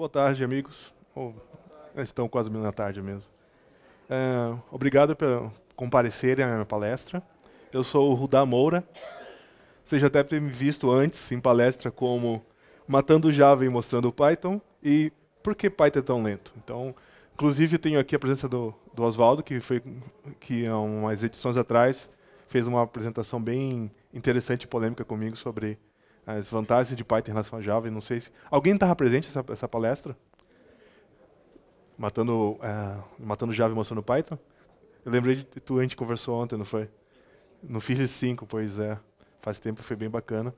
Boa tarde, amigos. estão quase meia da tarde mesmo. É, obrigado por comparecerem à minha palestra. Eu sou o Rudá Moura. Vocês já até ter me visto antes em palestra como Matando o Java e Mostrando o Python e Por que Python é tão lento? Então, inclusive, tenho aqui a presença do, do Oswaldo, que, foi, que há umas edições atrás fez uma apresentação bem interessante e polêmica comigo sobre as vantagens de Python em relação a Java. E não sei se alguém estava presente essa, essa palestra, matando é, matando Java e mostrando Python. Eu lembrei de tu a gente conversou ontem, não foi? No fiz 5, pois é, faz tempo, foi bem bacana.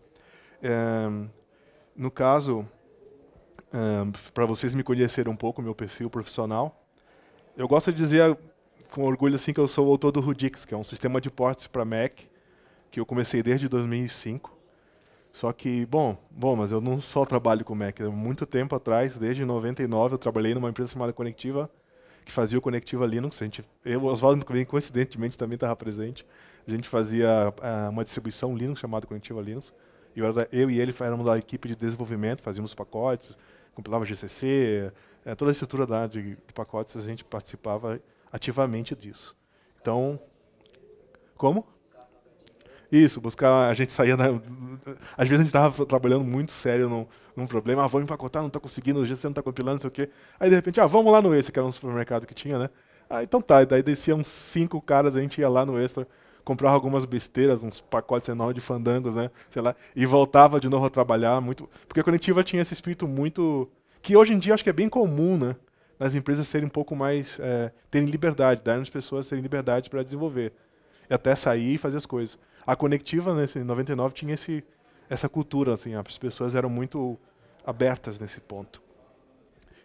É, no caso, é, para vocês me conhecerem um pouco, meu perfil profissional, eu gosto de dizer com orgulho assim que eu sou o autor do Rudix, que é um sistema de portes para Mac que eu comecei desde 2005 só que, bom, bom, mas eu não só trabalho com Mac. Né? Muito tempo atrás, desde 99, eu trabalhei numa empresa chamada Conectiva, que fazia o Conectiva Linux. A gente, eu, Oswaldo, coincidentemente, também estava presente. A gente fazia uh, uma distribuição Linux chamada Conectiva Linux. Eu, era, eu e ele éramos da equipe de desenvolvimento, fazíamos pacotes, compilava GCC, eh, toda a estrutura da, de, de pacotes, a gente participava ativamente disso. Então, como? Isso, buscar. A gente saía. Da, às vezes a gente estava trabalhando muito sério num, num problema. Ah, vamos empacotar, não está conseguindo, o GC não está compilando, não sei o quê. Aí de repente, ah, vamos lá no Extra, que era um supermercado que tinha, né? Ah, então tá. E daí desciam cinco caras, a gente ia lá no Extra, comprava algumas besteiras, uns pacotes enormes de fandangos, né? Sei lá. E voltava de novo a trabalhar. muito Porque a coletiva tinha esse espírito muito. que hoje em dia acho que é bem comum, né? Nas empresas serem um pouco mais. É, terem liberdade, dar as pessoas terem liberdade para desenvolver. E até sair e fazer as coisas a conectiva nesse 99 tinha esse essa cultura assim, as pessoas eram muito abertas nesse ponto.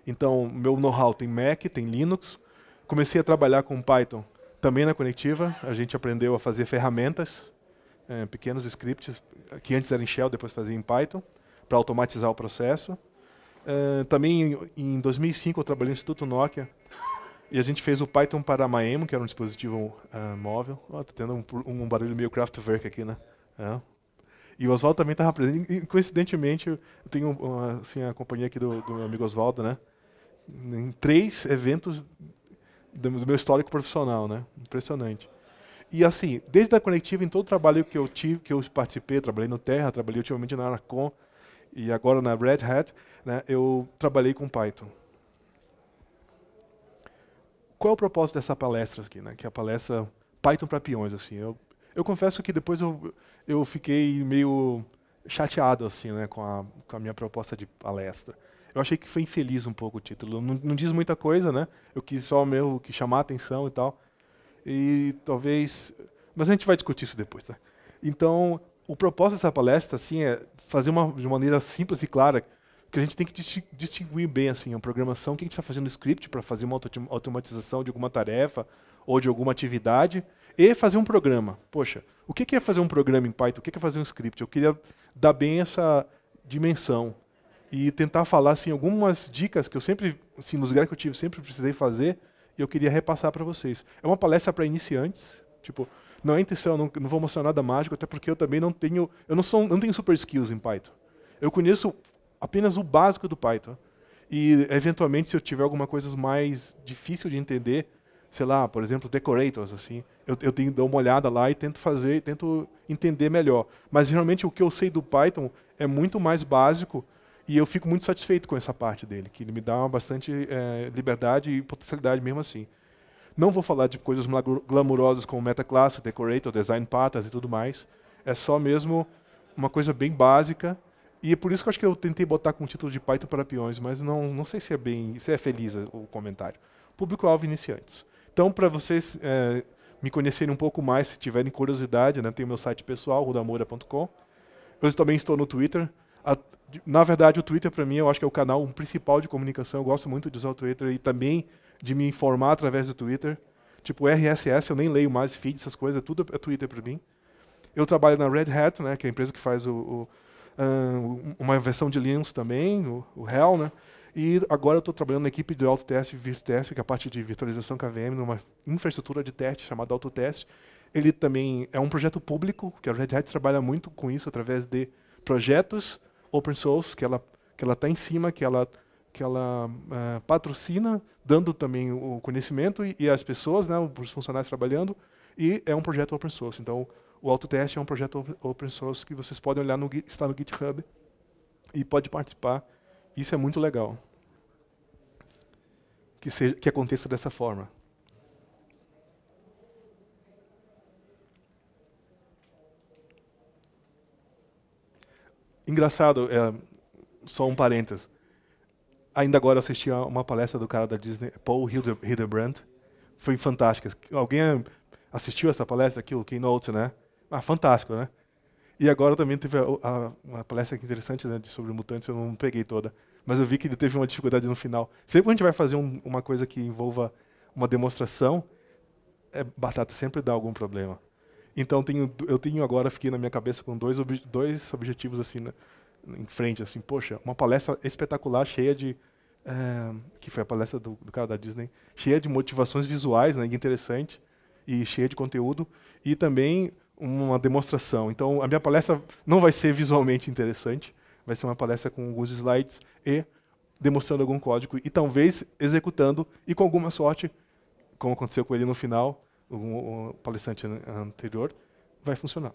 Então, meu know-how tem Mac, tem Linux. Comecei a trabalhar com Python também na conectiva. A gente aprendeu a fazer ferramentas, é, pequenos scripts, que antes eram em Shell, depois fazia em Python, para automatizar o processo. É, também em 2005 eu trabalhei no Instituto Nokia, e a gente fez o Python para Maemo, que era um dispositivo uh, móvel. Ó, oh, tá tendo um, um, barulho meio Kraftwerk aqui, né? É. E o Oswaldo também estava tá presente. E, coincidentemente, eu tenho uma, ah, assim, a companhia aqui do, do meu amigo Oswaldo, né? Em três eventos do, do meu histórico profissional, né? Impressionante. E assim, desde a Conectiva, em todo o trabalho que eu tive, que eu participei, trabalhei no Terra, trabalhei ultimamente na Aracon e agora na Red Hat, né, eu trabalhei com Python qual é o propósito dessa palestra aqui, né? Que é a palestra Python para peões, assim. Eu, eu confesso que depois eu, eu fiquei meio chateado, assim, né, com a, com a minha proposta de palestra. Eu achei que foi infeliz um pouco o título. Não, não diz muita coisa, né? Eu quis só meu que chamar a atenção e tal. E talvez, mas a gente vai discutir isso depois, né? Então, o propósito dessa palestra, assim, é fazer uma de maneira simples e clara que a gente tem que distinguir bem assim, a programação, o que a gente está fazendo script para fazer uma automatização de alguma tarefa ou de alguma atividade, e fazer um programa. Poxa, o que é fazer um programa em Python? O que é fazer um script? Eu queria dar bem essa dimensão e tentar falar assim algumas dicas que eu sempre, assim, nos lugares que eu tive, sempre precisei fazer e eu queria repassar para vocês. É uma palestra para iniciantes, tipo, não é intenção, não, não vou mostrar nada mágico, até porque eu também não tenho, eu não sou, não tenho super skills em Python. Eu conheço apenas o básico do Python. E, eventualmente, se eu tiver alguma coisa mais difícil de entender, sei lá, por exemplo, decorators, assim, eu, eu tenho, dou uma olhada lá e tento fazer, tento entender melhor. Mas, geralmente, o que eu sei do Python é muito mais básico e eu fico muito satisfeito com essa parte dele, que ele me dá bastante é, liberdade e potencialidade mesmo assim. Não vou falar de coisas glamourosas como metaclasse, decorator, design patterns e tudo mais. É só mesmo uma coisa bem básica e é por isso que eu acho que eu tentei botar com o título de Python para peões, mas não, não sei se é bem, se é feliz o comentário. Público-alvo iniciantes. Então, para vocês é, me conhecerem um pouco mais, se tiverem curiosidade, né, tem o meu site pessoal, rudamoura.com. Eu também estou no Twitter. A, na verdade, o Twitter, para mim, eu acho que é o canal principal de comunicação. Eu gosto muito de usar o Twitter e também de me informar através do Twitter. Tipo, RSS, eu nem leio mais feed, essas coisas, é tudo é Twitter para mim. Eu trabalho na Red Hat, né, que é a empresa que faz o, o ah, uma versão de Linux também, o, o Hell, né? E agora eu estou trabalhando na equipe de autoteste e virteste, que é a parte de virtualização KVM, numa infraestrutura de teste chamada autoteste. Ele também é um projeto público, que a Red Hat trabalha muito com isso através de projetos open source, que ela que ela está em cima, que ela que ela uh, patrocina, dando também o conhecimento e, e as pessoas, né, os funcionários trabalhando, e é um projeto open source. Então, o Autoteste é um projeto open source que vocês podem olhar no está no GitHub e pode participar. Isso é muito legal. Que, seja, que aconteça dessa forma. Engraçado, é, só um parênteses. Ainda agora assisti a uma palestra do cara da Disney, Paul Hildebrandt. Foi fantástica. Alguém assistiu essa palestra aqui, o Keynote, né? Ah, fantástico, né? E agora também teve a, a, uma palestra aqui interessante né, sobre mutantes, eu não peguei toda. Mas eu vi que ele teve uma dificuldade no final. Sempre que a gente vai fazer um, uma coisa que envolva uma demonstração, é, batata sempre dá algum problema. Então tenho, eu tenho agora, fiquei na minha cabeça com dois, ob, dois objetivos assim né, em frente, assim, poxa, uma palestra espetacular, cheia de é, que foi a palestra do, do, cara da Disney, cheia de motivações visuais, né, interessante, e cheia de conteúdo, e também uma demonstração. Então, a minha palestra não vai ser visualmente interessante, vai ser uma palestra com alguns slides e demonstrando algum código e talvez executando e com alguma sorte, como aconteceu com ele no final, o, palestrante anterior, vai funcionar.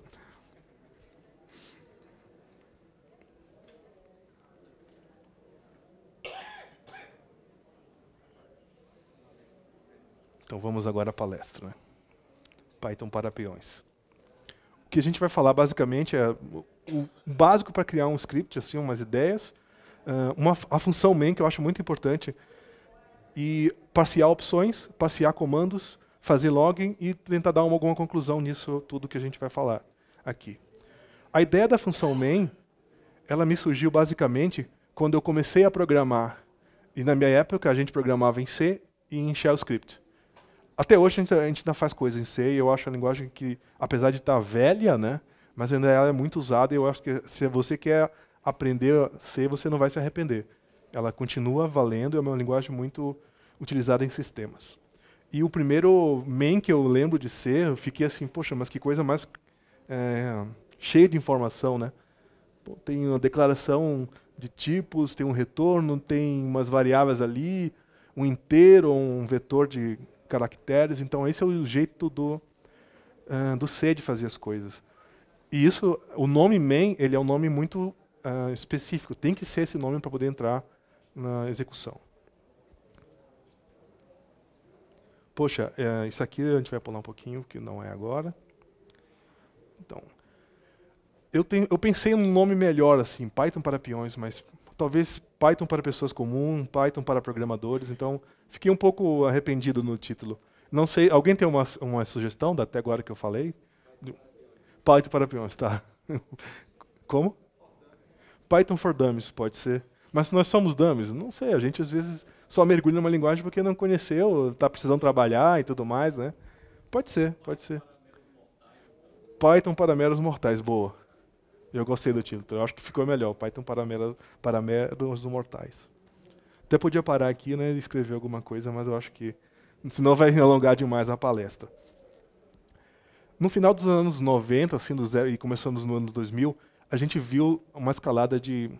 Então vamos agora à palestra. Né? Python para peões que a gente vai falar basicamente é o básico para criar um script, assim, umas ideias, uh, uma, a função main, que eu acho muito importante, e parciar opções, parciar comandos, fazer login e tentar dar uma, alguma conclusão nisso tudo que a gente vai falar aqui. A ideia da função main, ela me surgiu basicamente quando eu comecei a programar. E na minha época a gente programava em C e em shell script até hoje a gente, a gente ainda faz coisa em C e eu acho a linguagem que, apesar de estar tá velha, né, mas ainda ela é muito usada e eu acho que se você quer aprender C, você não vai se arrepender. Ela continua valendo, é uma linguagem muito utilizada em sistemas. E o primeiro main que eu lembro de C, eu fiquei assim, poxa, mas que coisa mais é, cheia de informação, né? Pô, tem uma declaração de tipos, tem um retorno, tem umas variáveis ali, um inteiro, um vetor de caracteres. Então, esse é o jeito do, uh, do ser de fazer as coisas. E isso, o nome main, ele é um nome muito uh, específico. Tem que ser esse nome para poder entrar na execução. Poxa, é, isso aqui a gente vai pular um pouquinho, que não é agora. Então, eu, tenho, eu pensei num nome melhor, assim, Python para peões, mas talvez Python para pessoas comuns, Python para programadores. Então, fiquei um pouco arrependido no título. Não sei, alguém tem uma, uma sugestão da até agora que eu falei? Python para peões, tá. Como? Python for Dummies, pode ser. Mas se nós somos dummies, não sei, a gente às vezes só mergulha numa linguagem porque não conheceu, está precisando trabalhar e tudo mais, né? Pode ser, pode ser. Python para meros mortais, boa. Eu gostei do título, eu acho que ficou melhor, Python para, mero, para meros mortais. Até podia parar aqui né, e escrever alguma coisa, mas eu acho que senão vai alongar demais a palestra. No final dos anos 90, assim, do zero, e começando no ano 2000, a gente viu uma escalada de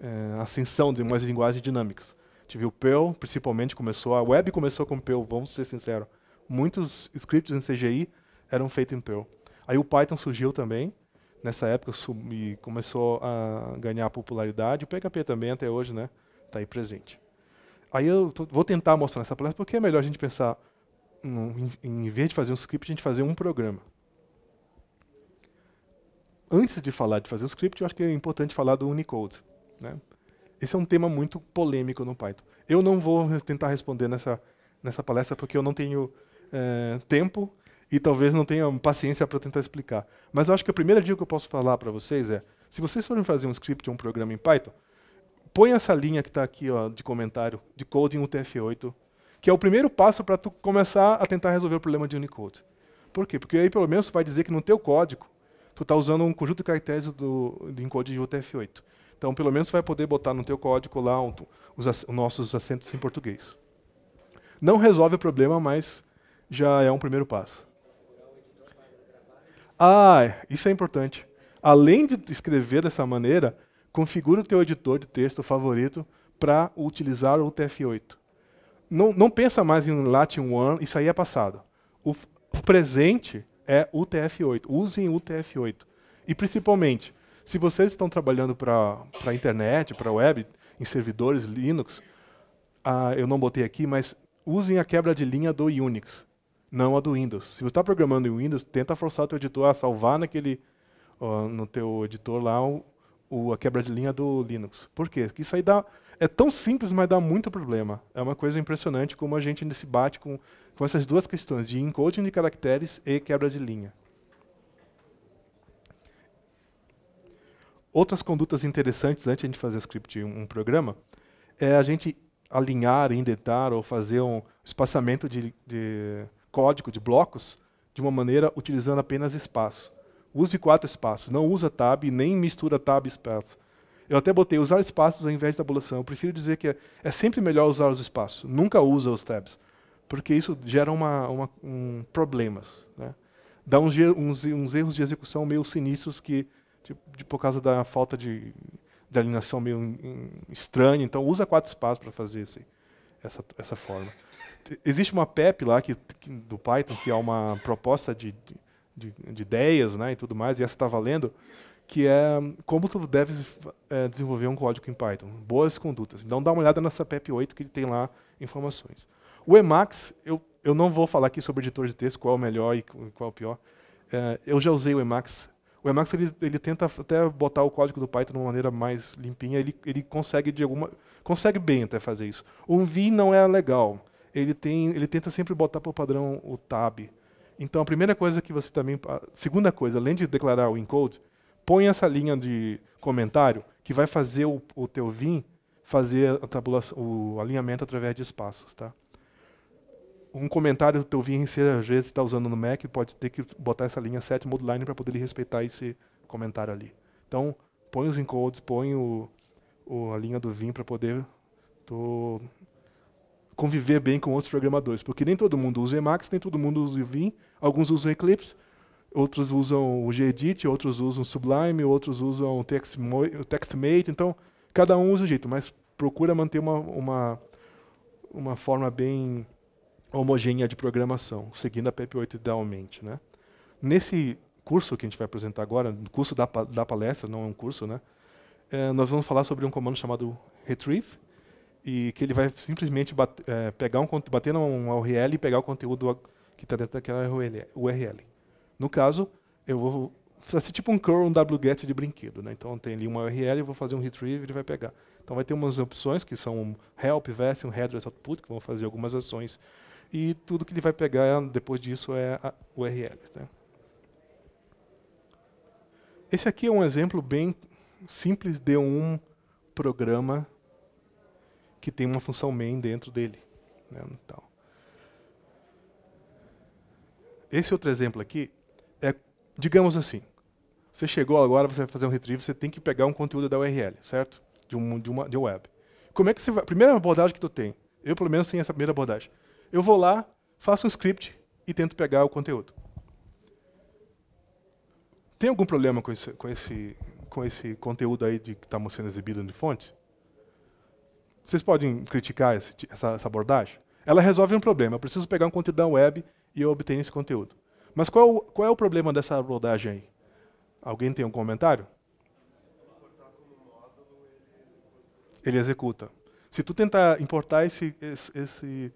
é, ascensão de mais linguagens dinâmicas. A gente viu Perl, principalmente, começou, a web começou com Perl, vamos ser sinceros. Muitos scripts em CGI eram feitos em Perl. Aí o Python surgiu também, nessa época começou a ganhar popularidade. O PHP também, até hoje, né? Está aí presente. Aí eu tô, vou tentar mostrar nessa palestra porque é melhor a gente pensar, em, em vez de fazer um script, a gente fazer um programa. Antes de falar de fazer o script, eu acho que é importante falar do Unicode. Né? Esse é um tema muito polêmico no Python. Eu não vou tentar responder nessa, nessa palestra porque eu não tenho é, tempo e talvez não tenham paciência para tentar explicar. Mas eu acho que a primeira dica que eu posso falar para vocês é, se vocês forem fazer um script ou um programa em Python, põe essa linha que está aqui ó, de comentário, de coding UTF-8, que é o primeiro passo para tu começar a tentar resolver o problema de Unicode. Por quê? Porque aí pelo menos vai dizer que no teu código tu está usando um conjunto de caracteres do, do encode de UTF-8. Então pelo menos vai poder botar no teu código lá um, os, os nossos acentos em português. Não resolve o problema, mas já é um primeiro passo. Ah, isso é importante. Além de escrever dessa maneira, configure o teu editor de texto favorito para utilizar o utf 8 Não, não pensa mais em Latin One, isso aí é passado. O, o presente é o 8 Usem utf 8 E principalmente, se vocês estão trabalhando para a internet, para a web, em servidores Linux, ah, eu não botei aqui, mas usem a quebra de linha do Unix não a do Windows. Se você está programando em Windows, tenta forçar o teu editor a salvar naquele, ó, no teu editor lá o, o, a quebra de linha do Linux. Por quê? Porque isso aí dá, é tão simples, mas dá muito problema. É uma coisa impressionante como a gente se bate com, com essas duas questões, de encoding de caracteres e quebra de linha. Outras condutas interessantes antes de a gente fazer o script um, um programa é a gente alinhar, indentar ou fazer um espaçamento de, de código de blocos de uma maneira utilizando apenas espaço. Use quatro espaços, não usa tab, nem mistura tab e espaço. Eu até botei usar espaços ao invés de tabulação. Eu prefiro dizer que é, é sempre melhor usar os espaços, nunca usa os tabs, porque isso gera uma, uma, um, problemas. Né? Dá uns, uns, uns, erros de execução meio sinistros que, tipo, de, por causa da falta de, de alinhação meio in, in, estranha. Então, usa quatro espaços para fazer esse, essa, essa forma existe uma PEP lá que, que, do Python, que é uma proposta de, de, de ideias né, e tudo mais, e essa está valendo, que é hum, como tu deve é, desenvolver um código em Python, boas condutas. Então dá uma olhada nessa PEP 8 que ele tem lá informações. O Emacs, eu, eu não vou falar aqui sobre editor de texto, qual é o melhor e qual é o pior. É, eu já usei o Emacs. O Emacs ele, ele tenta até botar o código do Python de uma maneira mais limpinha, ele, ele consegue de alguma consegue bem até fazer isso. O Vim não é legal ele, tem, ele tenta sempre botar para o padrão o tab. Então, a primeira coisa que você também. segunda coisa, além de declarar o encode, põe essa linha de comentário que vai fazer o, o teu vim fazer a tabulação, o alinhamento através de espaços. Tá? Um comentário do teu vim, se às vezes está usando no Mac, pode ter que botar essa linha set moduline para poder ele respeitar esse comentário ali. Então, põe os encodes, põe o, o a linha do vim para poder conviver bem com outros programadores, porque nem todo mundo usa Emacs, nem todo mundo usa o Vim, alguns usam Eclipse, outros usam o Gedit, outros usam o Sublime, outros usam o TextMate, então cada um usa o jeito, mas procura manter uma, uma, uma forma bem homogênea de programação, seguindo a PEP8 idealmente. Né? Nesse curso que a gente vai apresentar agora, no curso da, da palestra, não é um curso, né? É, nós vamos falar sobre um comando chamado retrieve, e que ele vai simplesmente bater, é, pegar um, bater numa URL e pegar o conteúdo que está dentro daquela URL. No caso, eu vou fazer tipo um curl, um wget de brinquedo. Né? Então tem ali uma URL, eu vou fazer um retrieve, ele vai pegar. Então vai ter umas opções que são um help, vest, um headless output, que vão fazer algumas ações. E tudo que ele vai pegar depois disso é a URL. Né? Esse aqui é um exemplo bem simples de um programa que tem uma função main dentro dele. Né? Então, esse outro exemplo aqui é, digamos assim, você chegou agora, você vai fazer um retrieve, você tem que pegar um conteúdo da URL, certo? De, um, de uma de web. Como é que você vai? Primeira abordagem que tu tem. Eu pelo menos tenho essa primeira abordagem. Eu vou lá, faço um script e tento pegar o conteúdo. Tem algum problema com esse, com esse, com esse conteúdo aí de, que está sendo exibido de fonte? Vocês podem criticar esse, essa, essa abordagem? Ela resolve um problema. Eu preciso pegar um conteúdo da web e eu obtenho esse conteúdo. Mas qual, qual é o problema dessa abordagem aí? Alguém tem um comentário? Ele executa. Se tu tentar importar esse, esse, esse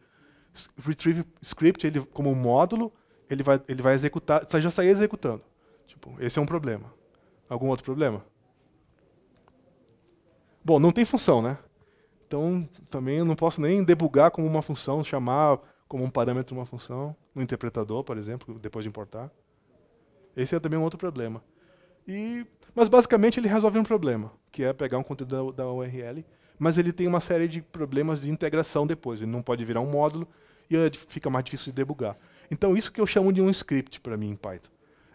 retrieve script ele, como um módulo, ele vai, ele vai executar, você já sair executando. Tipo, esse é um problema. Algum outro problema? Bom, não tem função, né? Então, também eu não posso nem debugar como uma função, chamar como um parâmetro uma função, no interpretador, por exemplo, depois de importar. Esse é também um outro problema. E, mas basicamente ele resolve um problema, que é pegar um conteúdo da, da URL, mas ele tem uma série de problemas de integração depois. Ele não pode virar um módulo e eh, fica mais difícil de debugar. Então isso que eu chamo de um script para mim em Python.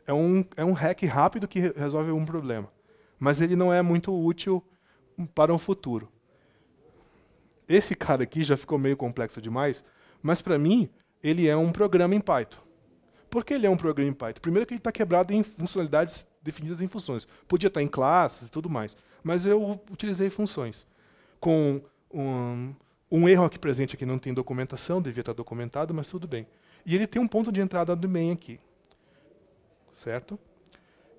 É um, é um hack rápido que resolve um problema, mas ele não é muito útil hum, para o um futuro. Esse cara aqui já ficou meio complexo demais, mas para mim ele é um programa em Python. Por que ele é um programa em Python? Primeiro que ele está quebrado em funcionalidades definidas em funções. Podia estar tá em classes e tudo mais, mas eu utilizei funções. Com um, um erro aqui presente aqui não tem documentação, devia estar tá documentado, mas tudo bem. E ele tem um ponto de entrada do main aqui. Certo?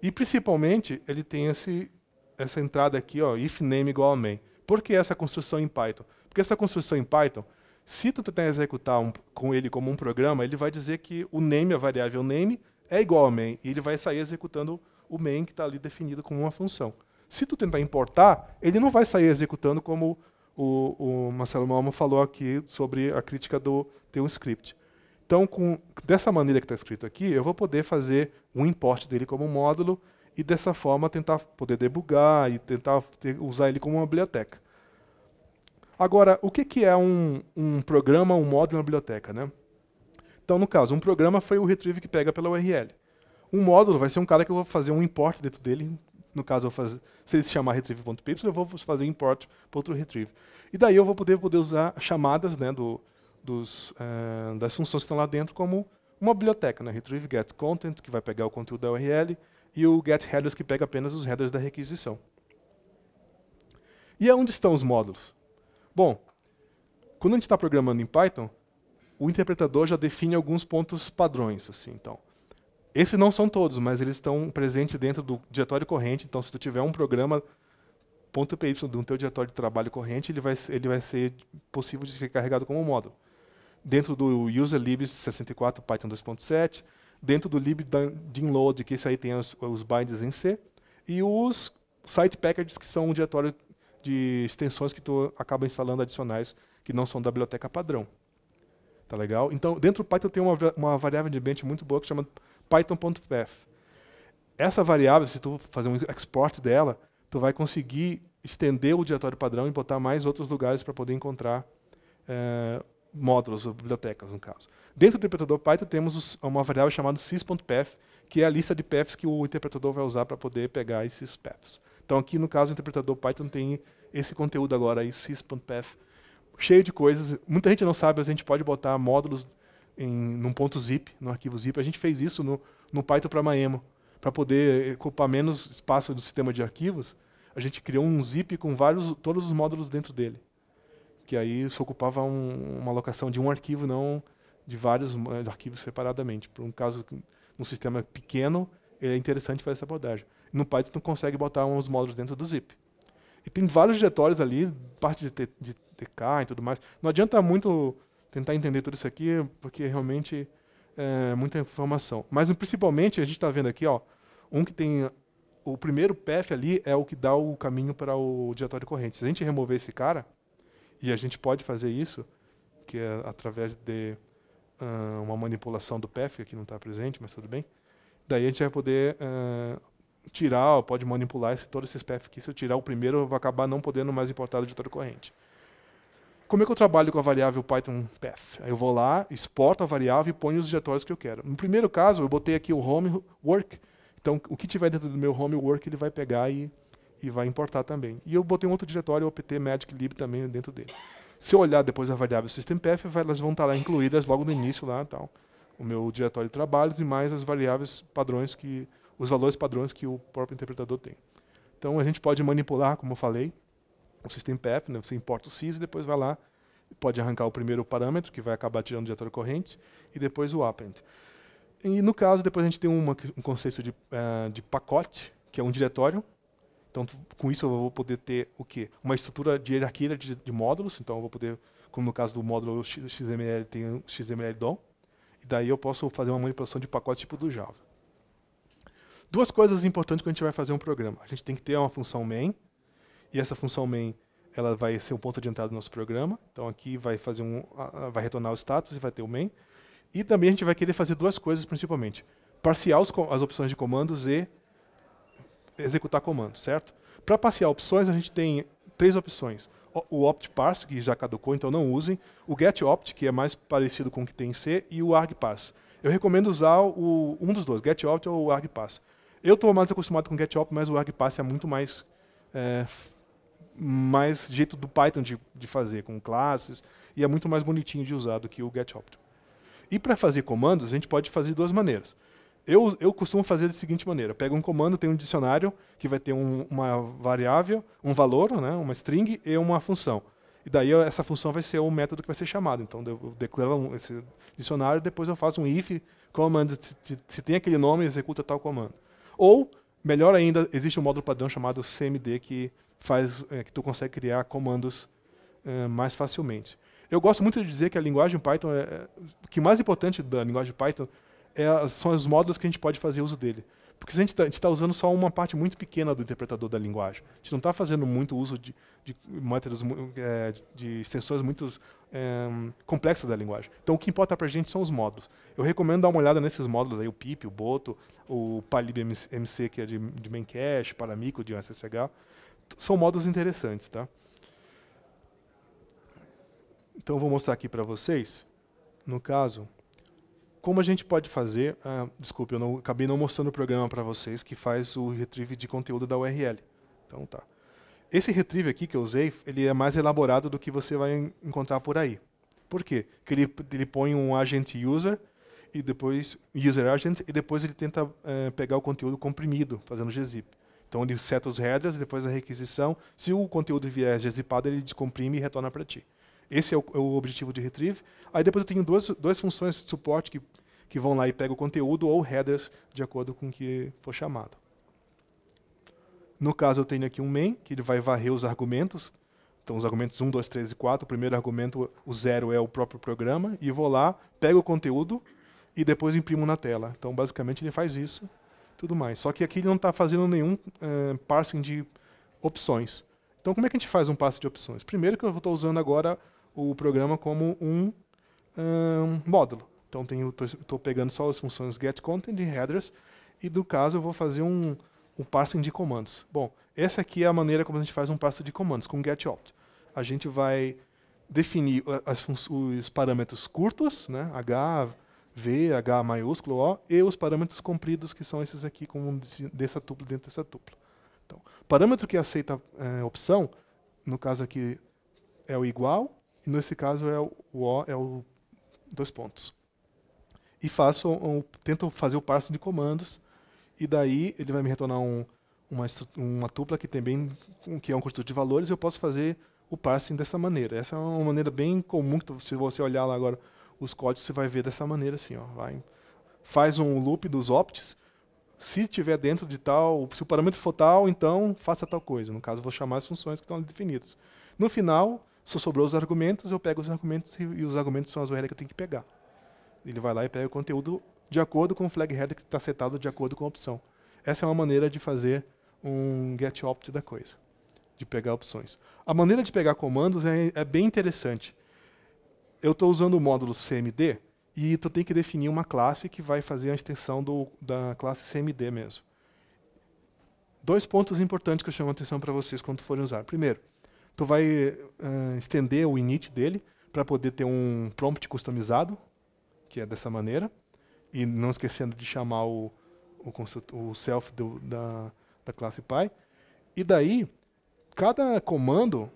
E principalmente ele tem esse, essa entrada aqui, ó, if name igual a main. Por que essa construção em Python? Porque essa construção em Python, se tu tentar executar um, com ele como um programa, ele vai dizer que o name, a variável name, é igual a main, e ele vai sair executando o main que está ali definido como uma função. Se tu tentar importar, ele não vai sair executando como o, o Marcelo Malmo falou aqui sobre a crítica do teu script. Então, com, dessa maneira que está escrito aqui, eu vou poder fazer um import dele como um módulo e dessa forma tentar poder debugar e tentar ter, usar ele como uma biblioteca. Agora, o que, que é um, um programa, um módulo na biblioteca? Né? Então, no caso, um programa foi o retrieve que pega pela URL. Um módulo vai ser um cara que eu vou fazer um import dentro dele. No caso, eu vou fazer, se ele se chamar retrieve.py, eu vou fazer um import para outro retrieve. E daí eu vou poder, poder usar chamadas né, do, dos, eh, das funções que estão lá dentro como uma biblioteca. Né? Retrieve get content, que vai pegar o conteúdo da URL, e o get headers, que pega apenas os headers da requisição. E onde estão os módulos? Bom, quando a gente está programando em Python, o interpretador já define alguns pontos padrões, assim, então. Esses não são todos, mas eles estão presentes dentro do diretório corrente. Então, se tu tiver um programa .py do teu diretório de trabalho corrente, ele vai, ele vai ser possível de ser carregado como módulo. Dentro do user 64 Python 2.7, dentro do lib.dinload, que esse aí tem os, os binds em C, e os site packages, que são o diretório de extensões que tu acaba instalando adicionais que não são da biblioteca padrão. Tá legal? Então, dentro do Python tem uma, uma variável de ambiente muito boa que chama python.path. Essa variável, se tu fazer um export dela, tu vai conseguir estender o diretório padrão e botar mais outros lugares para poder encontrar é, módulos, ou bibliotecas, no caso. Dentro do interpretador Python, temos os, uma variável chamada sys.path, que é a lista de paths que o interpretador vai usar para poder pegar esses paths. Então aqui no caso o interpretador Python tem esse conteúdo agora, aí, sys.path, cheio de coisas. Muita gente não sabe, mas a gente pode botar módulos em num ponto zip, no arquivo zip. A gente fez isso no, no Python para Maemo, para poder ocupar menos espaço do sistema de arquivos. A gente criou um zip com vários, todos os módulos dentro dele, que aí isso ocupava um, uma alocação de um arquivo, não de vários arquivos separadamente. Por um caso, um sistema pequeno, é interessante fazer essa abordagem. No Python tu consegue botar uns módulos dentro do zip. E tem vários diretórios ali, parte de, de TK e tudo mais. Não adianta muito tentar entender tudo isso aqui, porque realmente é muita informação. Mas principalmente a gente está vendo aqui, ó, um que tem o primeiro path ali é o que dá o caminho para o diretório corrente. Se a gente remover esse cara, e a gente pode fazer isso, que é através de uh, uma manipulação do path, que não está presente, mas tudo bem, daí a gente vai poder uh, tirar, pode manipular esse, todo esse SPF aqui. Se eu tirar o primeiro, eu vou acabar não podendo mais importar de editor corrente. Como é que eu trabalho com a variável Python path? Eu vou lá, exporto a variável e ponho os diretórios que eu quero. No primeiro caso, eu botei aqui o home work. Então, o que tiver dentro do meu home work, ele vai pegar e, e vai importar também. E eu botei um outro diretório, o apt magic lib também dentro dele. Se eu olhar depois a variável system.path, elas vão estar lá incluídas logo no início lá, tal. O meu diretório de trabalhos e mais as variáveis padrões que os valores padrões que o próprio interpretador tem. Então a gente pode manipular, como eu falei, o sistema PEP, né? você importa o SIS e depois vai lá, pode arrancar o primeiro parâmetro, que vai acabar tirando o diretório corrente, e depois o append. E no caso, depois a gente tem uma, um conceito de, uh, de pacote, que é um diretório. Então, tu, com isso eu vou poder ter o quê? Uma estrutura de hierarquia de, de módulos, então eu vou poder, como no caso do módulo XML, tem um XML DOM, e daí eu posso fazer uma manipulação de pacote tipo do Java duas coisas importantes quando a gente vai fazer um programa. A gente tem que ter uma função main, e essa função main ela vai ser o ponto de entrada do nosso programa. Então aqui vai fazer um vai retornar o status e vai ter o main. E também a gente vai querer fazer duas coisas principalmente: parciar as opções de comandos e executar comandos, certo? Para parciar opções, a gente tem três opções. O, opt parse, que já caducou, então não usem, o get opt, que é mais parecido com o que tem em C, e o arg parse. Eu recomendo usar o, um dos dois, get opt ou arg parse. Eu estou mais acostumado com GetOp, mas o ArgPass é muito mais, é, mais jeito do Python de, de fazer, com classes, e é muito mais bonitinho de usar do que o GetOpt. E para fazer comandos, a gente pode fazer de duas maneiras. Eu, eu costumo fazer da seguinte maneira: pego um comando, tem um dicionário que vai ter um, uma variável, um valor, né, uma string e uma função. E daí essa função vai ser o método que vai ser chamado. Então eu declaro um, esse dicionário, depois eu faço um if command se, se, tem aquele nome, executa tal comando. Ou, melhor ainda, existe um módulo padrão chamado CMD que faz é, que tu consegue criar comandos é, mais facilmente. Eu gosto muito de dizer que a linguagem Python é, é o que mais importante da linguagem Python é, são os módulos que a gente pode fazer uso dele. Porque a gente está tá usando só uma parte muito pequena do interpretador da linguagem. A gente não está fazendo muito uso de, de de, é, de extensões muito é, complexas da linguagem. Então, o que importa para a gente são os módulos. Eu recomendo dar uma olhada nesses módulos aí, o PIP, o BOTO, o PalibMC, que é de, de para Paramico, de SSH. São módulos interessantes, tá? Então, eu vou mostrar aqui para vocês. No caso, como a gente pode fazer? Ah, desculpe, eu não, acabei não mostrando o programa para vocês que faz o retrieve de conteúdo da URL. Então tá. Esse retrieve aqui que eu usei, ele é mais elaborado do que você vai encontrar por aí. Por quê? Porque ele, ele põe um agent user e depois user agent e depois ele tenta eh, pegar o conteúdo comprimido, fazendo gzip. Então ele seta os headers, depois a requisição. Se o conteúdo vier gzipado, ele descomprime e retorna para ti. Esse é o, é o, objetivo de retrieve. Aí depois eu tenho duas, duas funções de suporte que, que vão lá e pegam o conteúdo ou headers de acordo com o que for chamado. No caso, eu tenho aqui um main, que ele vai varrer os argumentos. Então, os argumentos 1, 2, 3 e 4. O primeiro argumento, o zero, é o próprio programa. E vou lá, pego o conteúdo e depois imprimo na tela. Então, basicamente, ele faz isso tudo mais. Só que aqui ele não está fazendo nenhum eh, parsing de opções. Então, como é que a gente faz um parsing de opções? Primeiro que eu estou usando agora o programa como um, um módulo. Então estou pegando só as funções getContent e headers, e do caso eu vou fazer um, um parsing de comandos. Bom, essa aqui é a maneira como a gente faz um parsing de comandos, com getOpt. A gente vai definir as, os parâmetros curtos, né, h, v, h maiúsculo, o, e os parâmetros compridos, que são esses aqui, como dessa tupla dentro dessa tupla. Então, parâmetro que aceita é, opção, no caso aqui é o igual, e nesse caso é o, o é o dois pontos. E faço um, tento fazer o parsing de comandos, e daí ele vai me retornar um, uma, uma tupla que também que é um conjunto de valores, eu posso fazer o parsing dessa maneira. Essa é uma maneira bem comum, que se você olhar lá agora os códigos, você vai ver dessa maneira assim. Ó, vai, faz um loop dos opts, se tiver dentro de tal, se o parâmetro for tal, então faça tal coisa. No caso, vou chamar as funções que estão definidas. No final, se sobrou os argumentos, eu pego os argumentos e, e os argumentos são as URL que eu tenho que pegar. Ele vai lá e pega o conteúdo de acordo com o flag header que está setado de acordo com a opção. Essa é uma maneira de fazer um get opt da coisa, de pegar opções. A maneira de pegar comandos é, é bem interessante. Eu estou usando o módulo CMD e tu tem que definir uma classe que vai fazer a extensão do, da classe CMD mesmo. Dois pontos importantes que eu chamo a atenção para vocês quando forem usar. Primeiro, tu vai uh, estender o init dele para poder ter um prompt customizado, que é dessa maneira, e não esquecendo de chamar o, o, o self do, da, da classe pai. E daí, cada comando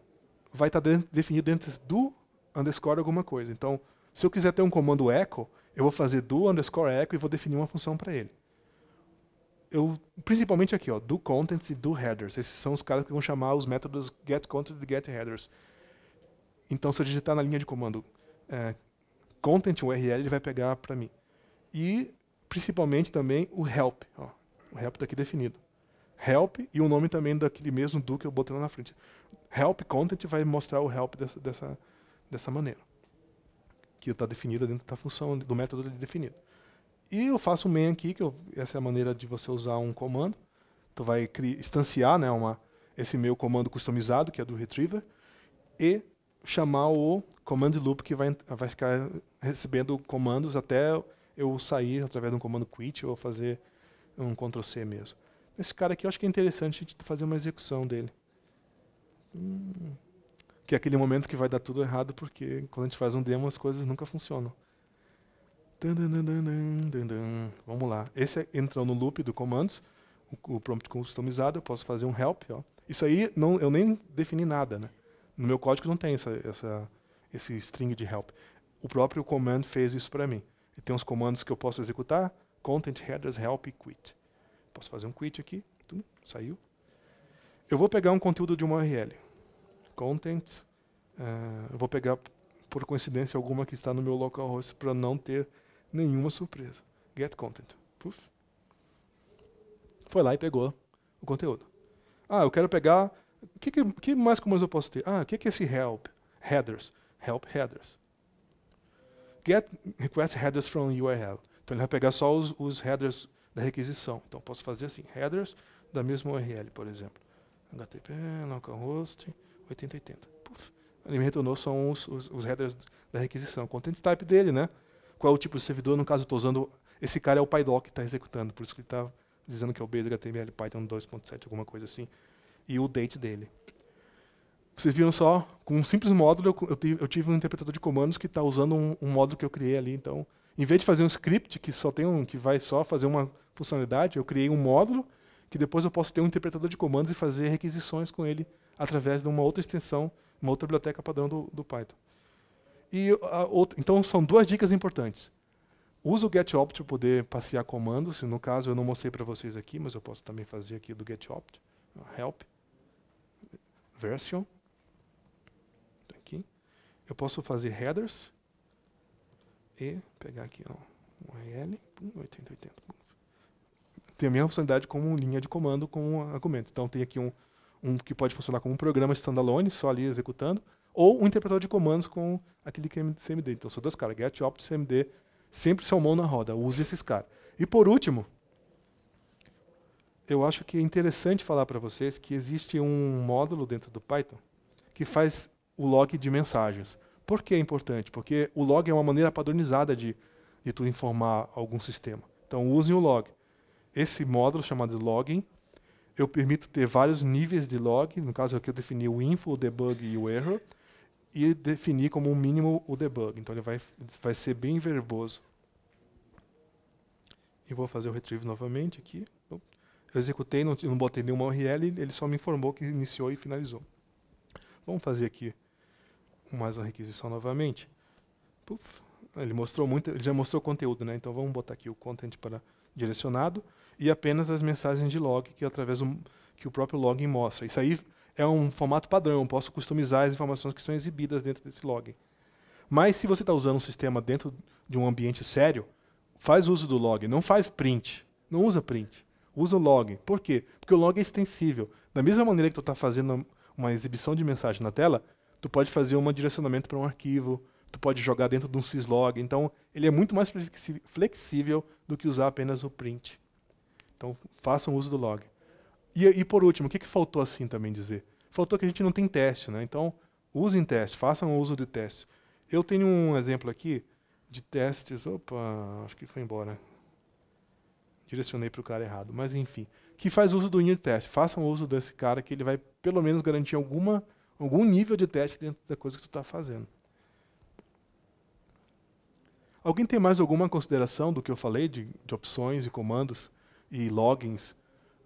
vai estar tá de, definido dentro do underscore alguma coisa. Então, se eu quiser ter um comando echo, eu vou fazer do underscore echo e vou definir uma função para ele eu principalmente aqui, ó, do contents e do headers. Esses são os caras que vão chamar os métodos get content e get headers. Então, se eu digitar na linha de comando é, content URL, ele vai pegar para mim. E principalmente também o help. Ó. O help está aqui definido. Help e o nome também daquele mesmo do que eu botei lá na frente. Help content vai mostrar o help dessa, dessa, dessa maneira. Que está definida dentro da tá função, do método definido. E eu faço main aqui, que eu, essa é a maneira de você usar um comando. Tu vai instanciar né, uma, esse meu comando customizado, que é do retriever, e chamar o command loop, que vai, vai ficar recebendo comandos até eu sair através de um comando quit ou fazer um Ctrl C mesmo. Esse cara aqui eu acho que é interessante a gente fazer uma execução dele. Hum, que é aquele momento que vai dar tudo errado, porque quando a gente faz um demo as coisas nunca funcionam. Vamos lá. Esse é entrou no loop do comandos, o prompt customizado, eu posso fazer um help. Ó. Isso aí não, eu nem defini nada. Né? No meu código não tem essa, essa, esse string de help. O próprio comando fez isso para mim. E tem uns comandos que eu posso executar, content, headers, help e quit. Posso fazer um quit aqui, tum, saiu. Eu vou pegar um conteúdo de uma URL. Content, uh, eu vou pegar por coincidência alguma que está no meu localhost para não ter nenhuma surpresa. Get content. Puf. Foi lá e pegou o conteúdo. Ah, eu quero pegar. O que, que, que, mais comuns eu posso ter? Ah, o que, que é esse help? Headers. Help headers. Get request headers from URL. Então ele vai pegar só os, os headers da requisição. Então posso fazer assim, headers da mesma URL, por exemplo. HTTP, localhost, 8080. Puf. Ele me retornou só os, os, os headers da requisição. Content type dele, né? qual é o tipo de servidor. No caso, eu estou usando. Esse cara é o PyDoc que está executando, por isso que ele está dizendo que é o base HTML Python 2.7, alguma coisa assim. E o date dele. Vocês viram só, com um simples módulo, eu, eu tive um interpretador de comandos que está usando um, um, módulo que eu criei ali. Então, em vez de fazer um script que só tem um, que vai só fazer uma funcionalidade, eu criei um módulo que depois eu posso ter um interpretador de comandos e fazer requisições com ele através de uma outra extensão, uma outra biblioteca padrão do, do Python. E outra, então são duas dicas importantes. Usa o getOpt para poder passear comandos. No caso, eu não mostrei para vocês aqui, mas eu posso também fazer aqui do getOpt. Help. Version. Tá aqui. Eu posso fazer headers. E pegar aqui ó, um RL. 8080. Tem a mesma funcionalidade como linha de comando com um argumento. Então tem aqui um, um que pode funcionar como um programa standalone, só ali executando ou um interpretador de comandos com aquele CMD. Então, são dois caras, get, opt, CMD, sempre são mão na roda, use esses caras. E por último, eu acho que é interessante falar para vocês que existe um módulo dentro do Python que faz o log de mensagens. Por que é importante? Porque o log é uma maneira padronizada de, de tu informar algum sistema. Então, usem o log. Esse módulo chamado login, eu permito ter vários níveis de log, no caso aqui é eu defini o info, o debug e o error e definir como um mínimo o debug. Então ele vai, vai ser bem verboso. E vou fazer o retrieve novamente aqui. Eu executei, não, não botei nenhuma URL, ele só me informou que iniciou e finalizou. Vamos fazer aqui mais uma requisição novamente. Puf, ele mostrou muito, ele já mostrou o conteúdo, né? Então vamos botar aqui o content para direcionado e apenas as mensagens de log que através do, que o próprio login mostra. Isso aí é um formato padrão, posso customizar as informações que são exibidas dentro desse log. Mas se você está usando um sistema dentro de um ambiente sério, faz uso do log, não faz print. Não usa print, usa o log. Por quê? Porque o log é extensível. Da mesma maneira que tu está fazendo uma exibição de mensagem na tela, tu pode fazer um direcionamento para um arquivo, tu pode jogar dentro de um syslog. Então, ele é muito mais flexível do que usar apenas o print. Então, façam uso do log. E, e por último, o que, que faltou assim também dizer? Faltou que a gente não tem teste, né? Então, usem teste, façam uso de teste. Eu tenho um exemplo aqui de testes. Opa, acho que foi embora. Direcionei para o cara errado, mas enfim. Que faz uso do unit test. Façam uso desse cara que ele vai pelo menos garantir alguma, algum nível de teste dentro da coisa que tu está fazendo. Alguém tem mais alguma consideração do que eu falei de, de opções e comandos e logins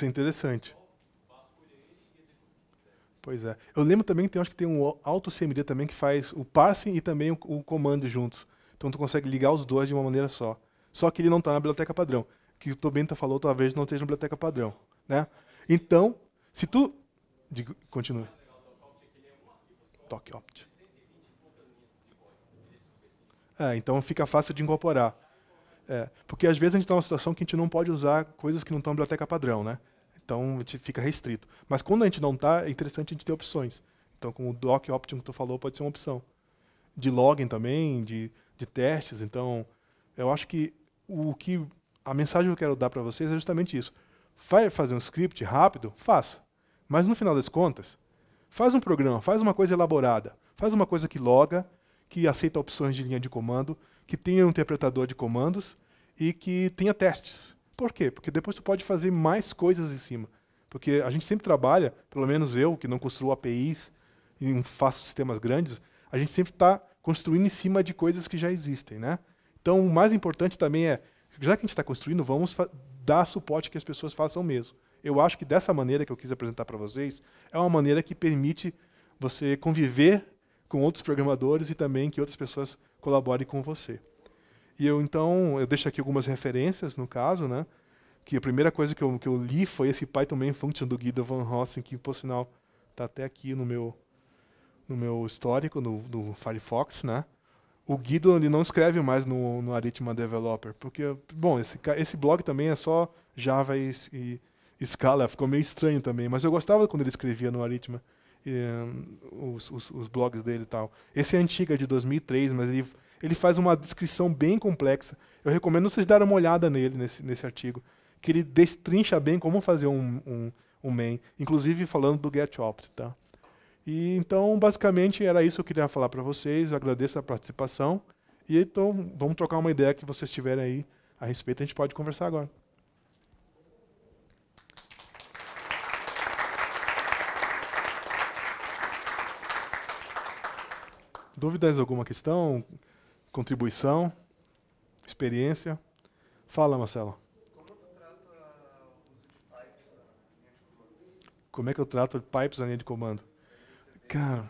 Isso é interessante. Pois é. Eu lembro também que tem, acho que tem um alto CMD também que faz o parsing e também o, o comando juntos. Então tu consegue ligar os dois de uma maneira só. Só que ele não está na biblioteca padrão. Que o Tobenta falou, talvez não esteja na biblioteca padrão. Né? Então, se tu... Digo, continua. Toque É, então fica fácil de incorporar. É, porque às vezes a gente está numa situação que a gente não pode usar coisas que não estão na biblioteca padrão, né? Então, a gente fica restrito. Mas quando a gente não está, é interessante a gente ter opções. Então, como o doc option que tu falou, pode ser uma opção. De login também, de, de testes. Então, eu acho que o que a mensagem que eu quero dar para vocês é justamente isso. Vai fazer um script rápido? Faça. Mas no final das contas, faz um programa, faz uma coisa elaborada, faz uma coisa que loga, que aceita opções de linha de comando, que tenha um interpretador de comandos e que tenha testes. Por quê? Porque depois tu pode fazer mais coisas em cima. Porque a gente sempre trabalha, pelo menos eu, que não construo APIs e não faço sistemas grandes, a gente sempre está construindo em cima de coisas que já existem. Né? Então, o mais importante também é, já que a gente está construindo, vamos dar suporte que as pessoas façam mesmo. Eu acho que dessa maneira que eu quis apresentar para vocês, é uma maneira que permite você conviver com outros programadores e também que outras pessoas colaborem com você. E eu então, eu deixo aqui algumas referências no caso, né? Que a primeira coisa que eu, que eu li foi esse Python main function do Guido Van Rossen, que por sinal está até aqui no meu no meu histórico no, no Firefox, né? O Guido ele não escreve mais no, no Arithma Developer, porque bom, esse esse blog também é só Java e, e Scala, ficou meio estranho também, mas eu gostava quando ele escrevia no Arithma. E, eh, um, os, os, os, blogs dele e tal. Esse é antigo, é de 2003, mas ele, ele faz uma descrição bem complexa. Eu recomendo vocês darem uma olhada nele, nesse, nesse artigo, que ele destrincha bem como fazer um, um, um main, inclusive falando do GetOpt. Tá? E, então, basicamente, era isso que eu queria falar para vocês. Eu agradeço a participação. E então, vamos trocar uma ideia que vocês tiverem aí a respeito. A gente pode conversar agora. Dúvidas, alguma questão? contribuição, experiência. Fala, Marcelo. Como é que eu trato pipes na linha de comando? Cara,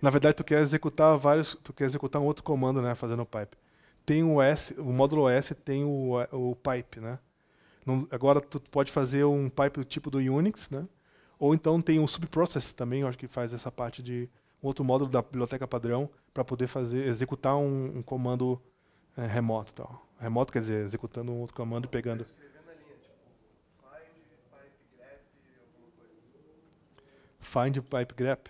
na verdade tu quer executar vários, tu quer executar um outro comando, né, fazendo pipe. Tem o S, o módulo S tem o, o pipe, né? Não, agora tu pode fazer um pipe do tipo do Unix, né? Ou então tem o subprocess também, eu acho que faz essa parte de um outro módulo da biblioteca padrão para poder fazer, executar um, um comando é, remoto. Tal. Remoto quer dizer, executando um outro comando e pegando. Find pipe grep.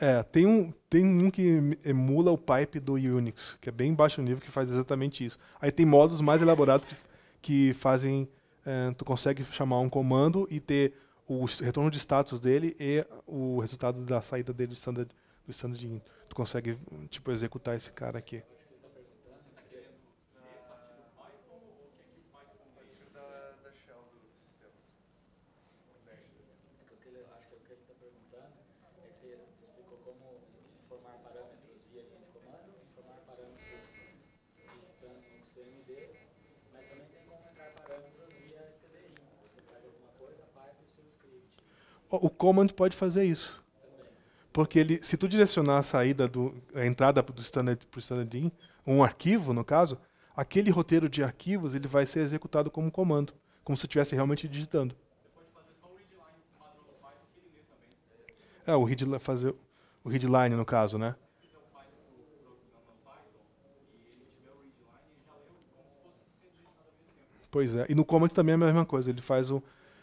É, tem um, tem um que emula o pipe do Unix, que é bem baixo nível, que faz exatamente isso. Aí tem módulos mais elaborados que que fazem. É, tu consegue chamar um comando e ter o retorno de status dele e o resultado da saída dele do standard, do standard in. Tu consegue, tipo, executar esse cara aqui. O command pode fazer isso. Porque ele, se tu direcionar a saída do a entrada do standard para um arquivo no caso, aquele roteiro de arquivos ele vai ser executado como um comando, como se estivesse realmente digitando. É, o readline, fazer o readline no caso, né? Pois é. E no command também é a mesma coisa. Ele faz o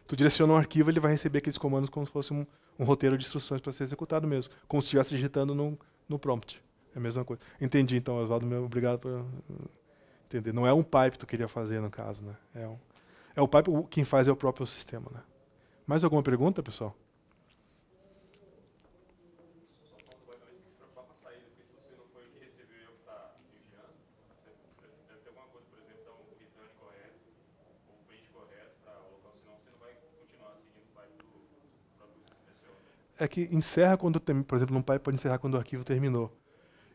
tu direciona um arquivo, ele vai receber aqueles comandos como se fosse um, um roteiro de instruções para ser executado mesmo, como se estivesse digitando no, no prompt. É a mesma coisa. Entendi, então, Oswaldo, obrigado por eh, entender. Não é um pipe que tu queria fazer, no caso, né? É, um, é o pipe, quem faz é o próprio sistema, né? Mais alguma pergunta, pessoal? é que encerra quando, por exemplo, num pai pode encerrar quando o arquivo terminou.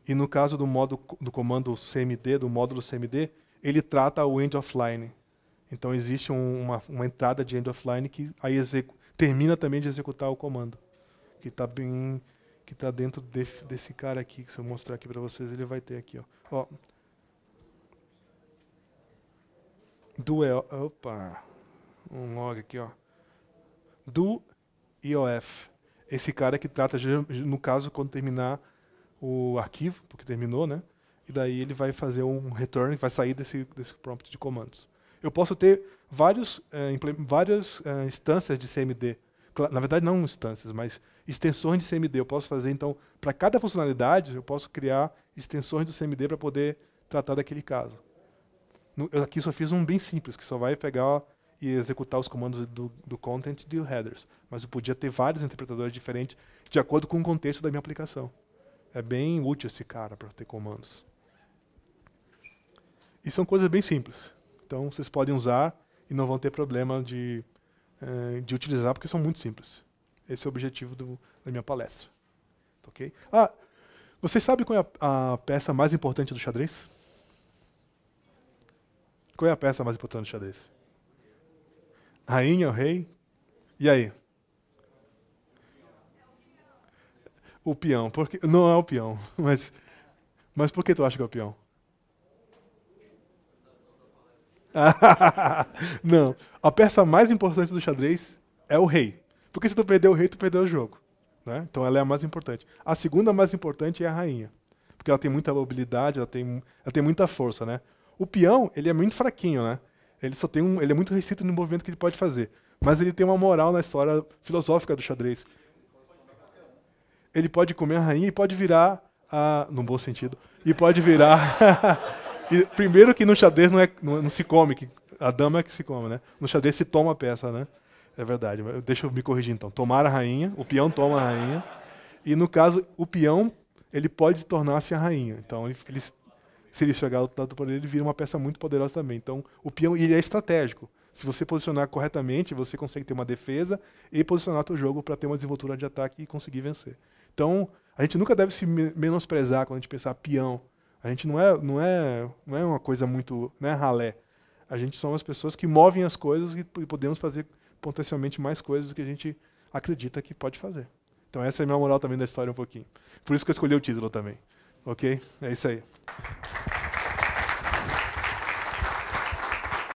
E no caso do modo do comando CMD, do módulo CMD, ele trata o end of line. Então existe um, uma, uma, entrada de end of line que aí termina também de executar o comando, que está bem que está dentro de, desse cara aqui que se eu mostrar aqui para vocês ele vai ter aqui ó, ó. do opa um log aqui ó do IOF esse cara que trata, no caso, quando terminar o arquivo, porque terminou, né? E daí ele vai fazer um return, vai sair desse, desse prompt de comandos. Eu posso ter vários, eh, várias eh, instâncias de CMD. Na verdade, não instâncias, mas extensões de CMD. Eu posso fazer, então, para cada funcionalidade, eu posso criar extensões do CMD para poder tratar daquele caso. No, eu aqui só fiz um bem simples, que só vai pegar e executar os comandos do, do content e do headers. Mas eu podia ter vários interpretadores diferentes de acordo com o contexto da minha aplicação. É bem útil esse cara para ter comandos. E são coisas bem simples. Então vocês podem usar e não vão ter problema de, eh, de utilizar porque são muito simples. Esse é o objetivo do, da minha palestra. Tá ok? Ah, vocês sabem qual é a, a, peça mais importante do xadrez? Qual é a peça mais importante do xadrez? rainha, o rei. E aí? O peão. Porque, não é o peão, mas, mas por que tu acha que é o peão? não. A peça mais importante do xadrez é o rei. Porque se tu perder o rei, tu perdeu o jogo. Né? Então ela é a mais importante. A segunda mais importante é a rainha. Porque ela tem muita mobilidade, ela tem, ela tem muita força. Né? O peão, ele é muito fraquinho, né? ele só tem um, ele é muito restrito no movimento que ele pode fazer, mas ele tem uma moral na história filosófica do xadrez. Ele pode comer a rainha e pode virar a, no bom sentido, e pode virar e, primeiro que no xadrez não, é, não, não, se come, que a dama é que se come, né? No xadrez se toma a peça, né? É verdade. Deixa eu me corrigir então. Tomar a rainha, o peão toma a rainha. E no caso, o peão, ele pode tornar-se a rainha. Então, ele, ele se ele chegar ao lado do parede, ele vira uma peça muito poderosa também. Então, o peão ele é estratégico. Se você posicionar corretamente, você consegue ter uma defesa e posicionar o jogo para ter uma desenvoltura de ataque e conseguir vencer. Então, a gente nunca deve se menosprezar quando a gente pensar peão. A gente não é, não é, não é uma coisa muito né, ralé. A gente somos as pessoas que movem as coisas e podemos fazer potencialmente mais coisas do que a gente acredita que pode fazer. Então essa é a minha moral também da história um pouquinho. Por isso que eu escolhi o título também. Ok? É isso aí.